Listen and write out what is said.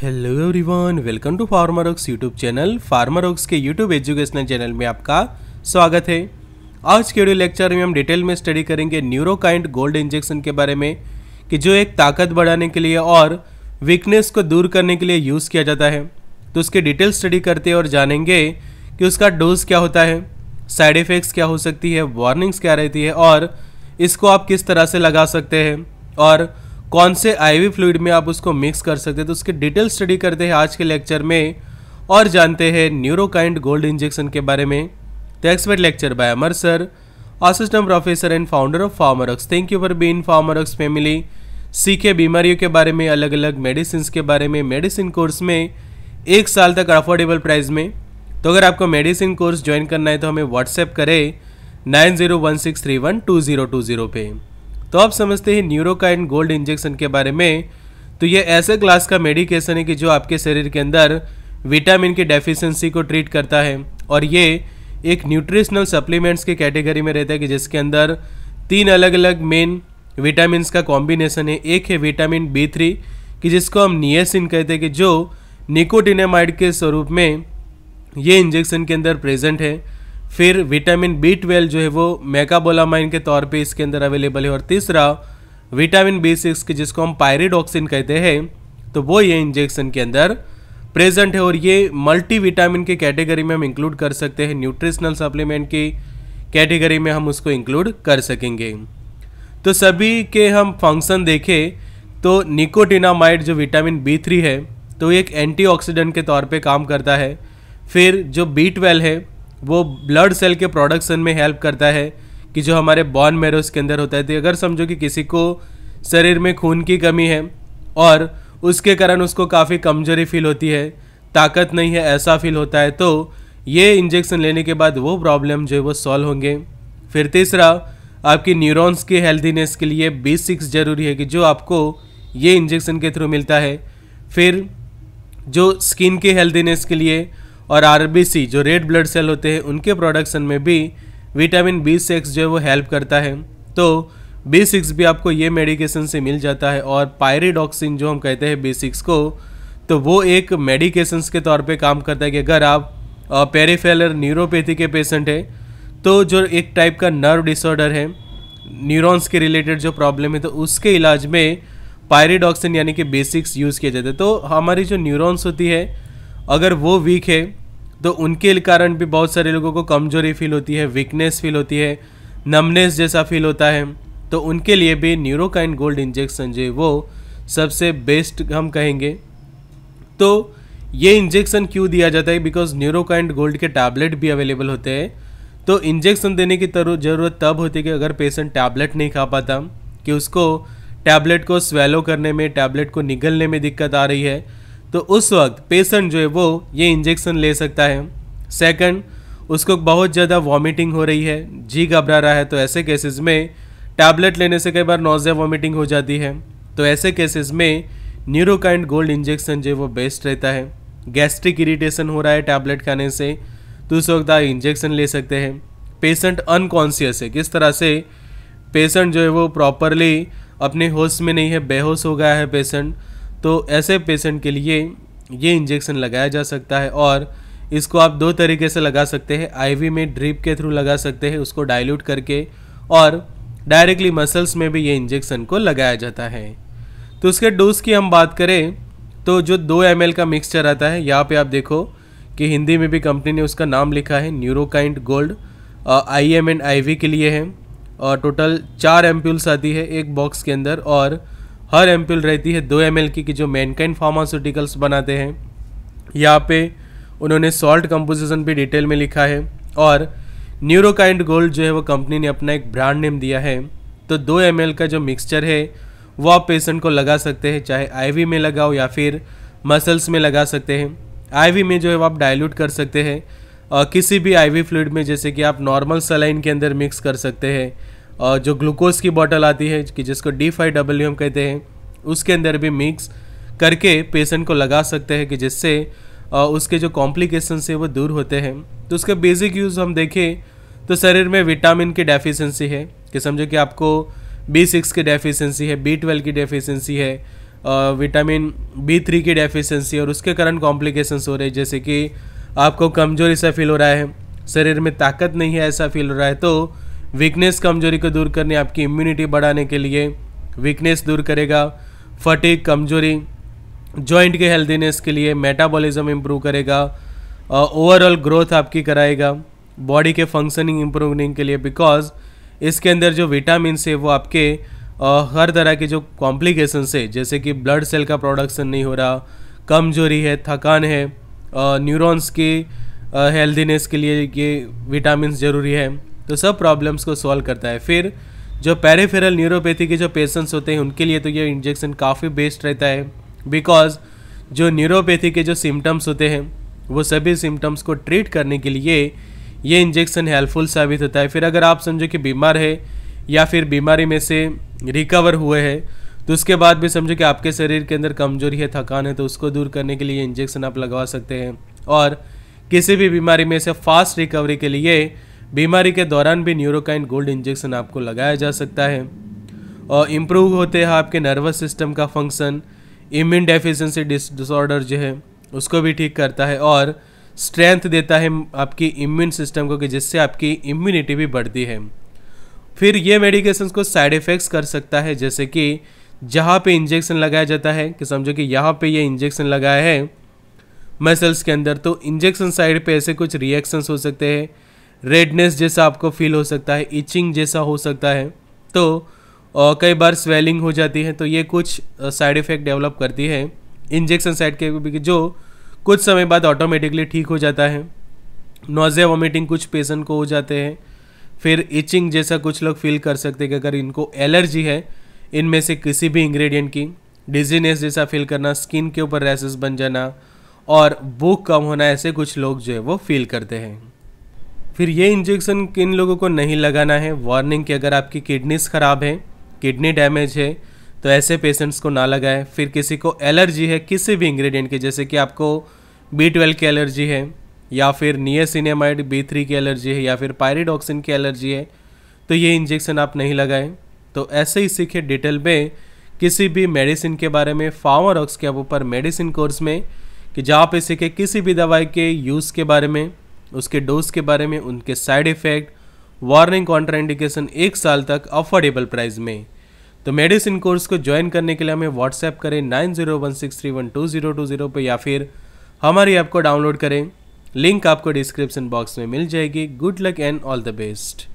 hello everyone welcome to Ox YouTube channel Ox के YouTube educational channel में आपका स्वागत है आज के वीडियो लेक्चर में हम डिटेल में स्टडी करेंगे न्यूरोकाइंड गोल्ड इंजेक्शन के बारे में कि जो एक ताकत बढ़ाने के लिए और वीकनेस को दूर करने के लिए यूज़ किया जाता है तो उसके डिटेल स्टडी करते और जानेंगे कि उसका डोज क्या होता है साइड इफ़ेक्ट्स क्या हो सकती है वार्निंग्स क्या रहती है और इसको आप किस तरह से लगा सकते हैं और कौन से आईवी फ्लूड में आप उसको मिक्स कर सकते हैं तो उसकी डिटेल स्टडी करते हैं आज के लेक्चर में और जानते हैं न्यूरोकाइंड गोल्ड इंजेक्शन के बारे में तो expert lecture by Amar sir assistant professor and founder of Pharmarx thank you for being Pharmarx family सीखे बीमारियों के बारे में अलग अलग मेडिसिन के बारे में मेडिसिन कोर्स में एक साल तक अफोर्डेबल प्राइस में तो अगर आपको मेडिसिन कोर्स ज्वाइन करना है तो हमें व्हाट्सएप करें nine zero one six three one two zero two zero पे तो आप समझते हैं न्यूरोकाइन गोल्ड इंजेक्शन के बारे में तो ये ऐसे क्लास का मेडिकेशन है कि जो आपके शरीर के अंदर विटामिन की डेफिशिएंसी को ट्रीट करता है और ये एक न्यूट्रिशनल सप्लीमेंट्स के कैटेगरी में रहता है कि जिसके अंदर तीन अलग अलग मेन विटामिन का कॉम्बिनेशन है एक है विटामिन बी थ्री कि जिसको हम नियसिन कहते हैं कि जो निकोटिनेमाइड के स्वरूप में ये इंजेक्शन के अंदर प्रेजेंट है फिर विटामिन बी ट्वेल्व जो है वो मेकाबोलामाइन के तौर पे इसके अंदर अवेलेबल है और तीसरा विटामिन बी सिक्स की जिसको हम पायरेडॉक्सिन कहते हैं तो वो ये इंजेक्शन के अंदर प्रेजेंट है और ये मल्टी विटामिन के कैटेगरी में हम इंक्लूड कर सकते हैं न्यूट्रिशनल सप्लीमेंट की कैटेगरी में हम उसको इंक्लूड कर सकेंगे तो सभी के हम फंक्शन देखें तो निकोटिनामाइड जो विटामिन बी थ्री है तो एक एंटीऑक्सीडेंट के तौर पे काम करता है फिर जो बी ट्वेल्व है वो ब्लड सेल के प्रोडक्शन में हेल्प करता है कि जो हमारे बॉन मेरो के अंदर होता है तो अगर समझो कि किसी को शरीर में खून की कमी है और उसके कारण उसको काफ़ी कमजोरी फील होती है ताकत नहीं है ऐसा फील होता है तो ये इंजेक्शन लेने के बाद वो प्रॉब्लम जो है वो सॉल्व होंगे फिर तीसरा आपकी न्यूरॉन्स की हेल्थीनेस के लिए बी जरूरी है कि जो आपको ये इंजेक्शन के थ्रू मिलता है फिर जो स्किन की हेल्दीनेस के लिए और आर जो रेड ब्लड सेल होते हैं उनके प्रोडक्शन में भी विटामिन बी सिक्स जो है वो हेल्प करता है तो बी सिक्स भी आपको ये मेडिकेशन से मिल जाता है और पायरीडॉक्सिन जो हम कहते हैं बी सिक्स को तो वो एक मेडिकेशंस के तौर पे काम करता है कि अगर आप पेरीफेलर न्यूरोपैथी के पेशेंट हैं तो जो एक टाइप का नर्व डिसऑर्डर है न्यूरॉन्स के रिलेटेड जो प्रॉब्लम है तो उसके इलाज में पायरीडॉक्सिन यानी कि बेसिक्स यूज़ किया जाता है तो हमारी जो न्यूरॉन्स होती है अगर वो वीक है तो उनके कारण भी बहुत सारे लोगों को कमज़ोरी फील होती है वीकनेस फील होती है नमनेस जैसा फील होता है तो उनके लिए भी न्यूरोकाइन गोल्ड इंजेक्शन जो वो सबसे बेस्ट हम कहेंगे तो ये इंजेक्शन क्यों दिया जाता है बिकॉज न्यूरोकाइंड गोल्ड के टैबलेट भी अवेलेबल होते हैं तो इंजेक्शन देने की ज़रूरत तब होती है कि अगर पेशेंट टैबलेट नहीं खा पाता कि उसको टैबलेट को स्वेलो करने में टैबलेट को निगलने में दिक्कत आ रही है तो उस वक्त पेशेंट जो है वो ये इंजेक्शन ले सकता है सेकंड उसको बहुत ज़्यादा वॉमिटिंग हो रही है जी घबरा रहा है तो ऐसे केसेस में टैबलेट लेने से कई बार नोजिया वॉमिटिंग हो जाती है तो ऐसे केसेस में न्यूरोकाइंड गोल्ड इंजेक्शन जो है वो बेस्ट रहता है गैस्ट्रिक इरीटेशन हो रहा है टैबलेट खाने से तो उस वक्त आप इंजेक्शन ले सकते हैं पेशेंट अनकॉन्सियस है किस तरह से पेशेंट जो है वो प्रॉपरली अपने होश में नहीं है बेहोश हो गया है पेशेंट तो ऐसे पेशेंट के लिए ये इंजेक्शन लगाया जा सकता है और इसको आप दो तरीके से लगा सकते हैं आईवी में ड्रिप के थ्रू लगा सकते हैं उसको डाइल्यूट करके और डायरेक्टली मसल्स में भी ये इंजेक्शन को लगाया जाता है तो उसके डोज की हम बात करें तो जो दो एम का मिक्सचर आता है यहाँ पे आप देखो कि हिंदी में भी कंपनी ने उसका नाम लिखा है Neurokind Gold I M and I के लिए है और टोटल चार एम्प्यूल्स आती है एक बॉक्स के अंदर और हर एम रहती है दो एम की कि जो मैनकाइन फार्मास्यूटिकल्स बनाते हैं यहाँ पे उन्होंने सॉल्ट कंपोजिशन भी डिटेल में लिखा है और न्यूरोकाइंड गोल्ड जो है वो कंपनी ने अपना एक ब्रांड नेम दिया है तो दो एम का जो मिक्सचर है वो आप पेशेंट को लगा सकते हैं चाहे आई में लगाओ या फिर मसल्स में लगा सकते हैं आई में जो है आप डायल्यूट कर सकते हैं किसी भी आई फ्लूड में जैसे कि आप नॉर्मल सलाइन के अंदर मिक्स कर सकते हैं और जो ग्लूकोज की बॉटल आती है कि जिसको डी फाइव डब्ल्यू एम कहते हैं उसके अंदर भी मिक्स करके पेशेंट को लगा सकते हैं कि जिससे उसके जो कॉम्प्लिकेशन है वो दूर होते हैं तो उसके बेसिक यूज़ हम देखें तो शरीर में विटामिन की डेफिशिएंसी है कि समझो कि आपको बी सिक्स की डेफिशिएंसी है बी ट्वेल्व की डेफिशिएंसी है विटामिन बी थ्री की डेफिशिएंसी और उसके कारण कॉम्प्लिकेशंस हो रहे हैं जैसे कि आपको कमज़ोरी सा फील हो रहा है शरीर में ताकत नहीं है ऐसा फील हो रहा है तो वीकनेस कमजोरी को दूर करने आपकी इम्यूनिटी बढ़ाने के लिए वीकनेस दूर करेगा फटीक कमजोरी जॉइंट के हेल्दीनेस के लिए मेटाबॉलिज्म इम्प्रूव करेगा ओवरऑल ग्रोथ आपकी कराएगा बॉडी के फंक्शनिंग इंप्रूवनिंग के लिए बिकॉज इसके अंदर जो विटामिन है वो आपके uh, हर तरह के जो कॉम्प्लिकेशंस है जैसे कि ब्लड सेल का प्रोडक्शन नहीं हो रहा कमजोरी है थकान है न्यूरॉन्स की हेल्दीनेस के लिए ये विटामिन ज़रूरी है तो सब प्रॉब्लम्स को सॉल्व करता है फिर जो पैरेफेरल न्यूरोपैथी के जो पेशेंट्स होते हैं उनके लिए तो ये इंजेक्शन काफ़ी बेस्ट रहता है बिकॉज जो न्यूरोपैथी के जो सिम्टम्स होते हैं वो सभी सिम्टम्स को ट्रीट करने के लिए ये इंजेक्शन हेल्पफुल साबित होता है फिर अगर आप समझो कि बीमार है या फिर बीमारी में से रिकवर हुए हैं तो उसके बाद भी समझो कि आपके शरीर के अंदर कमजोरी है थकान है तो उसको दूर करने के लिए इंजेक्शन आप लगवा सकते हैं और किसी भी बीमारी में से फास्ट रिकवरी के लिए बीमारी के दौरान भी न्यूरोकाइन गोल्ड इंजेक्शन आपको लगाया जा सकता है और इम्प्रूव होते हैं आपके नर्वस सिस्टम का फंक्शन इम्यून डेफिशिएंसी डिसऑर्डर जो है उसको भी ठीक करता है और स्ट्रेंथ देता है आपकी इम्यून सिस्टम को कि जिससे आपकी इम्यूनिटी भी बढ़ती है फिर ये मेडिकेशंस को साइड इफ़ेक्ट्स कर सकता है जैसे कि जहाँ पे इंजेक्शन लगाया जाता है कि समझो कि यहाँ पे ये इंजेक्शन लगाया है मसल्स के अंदर तो इंजेक्शन साइड पे ऐसे कुछ रिएक्शंस हो सकते हैं रेडनेस जैसा आपको फील हो सकता है इचिंग जैसा हो सकता है तो कई बार स्वेलिंग हो जाती है तो ये कुछ साइड इफ़ेक्ट डेवलप करती है इंजेक्शन साइड के जो कुछ समय बाद ऑटोमेटिकली ठीक हो जाता है नोज़िया वॉमिटिंग कुछ पेशेंट को हो जाते हैं फिर इचिंग जैसा कुछ लोग फील कर सकते हैं कि अगर इनको एलर्जी है इनमें से किसी भी इंग्रेडिएंट की डिजीनेस जैसा फील करना स्किन के ऊपर रैसेस बन जाना और भूख कम होना ऐसे कुछ लोग जो है वो फील करते हैं फिर ये इंजेक्शन किन लोगों को नहीं लगाना है वार्निंग कि अगर आपकी किडनीस ख़राब है किडनी डैमेज है तो ऐसे पेशेंट्स को ना लगाएं फिर किसी को एलर्जी है किसी भी इंग्रेडिएंट की जैसे कि आपको बी ट्वेल्व की एलर्जी है या फिर नियसिनेमाइड बी थ्री की एलर्जी है या फिर पायरिडॉक्सिन की एलर्जी है तो ये इंजेक्शन आप नहीं लगाएं तो ऐसे ही सीखे डिटेल में किसी भी मेडिसिन के बारे में ऑक्स के ऊपर मेडिसिन कोर्स में कि जहाँ पे सीखे किसी भी दवाई के यूज़ के बारे में उसके डोज के बारे में उनके साइड इफ़ेक्ट वार्निंग कॉन्ट्राइंडिकेशन एक साल तक अफोर्डेबल प्राइस में तो मेडिसिन कोर्स को ज्वाइन करने के लिए हमें व्हाट्सएप करें nine zero one six three one two zero two zero पर या फिर हमारी ऐप को डाउनलोड करें लिंक आपको डिस्क्रिप्शन बॉक्स में मिल जाएगी good luck and all the best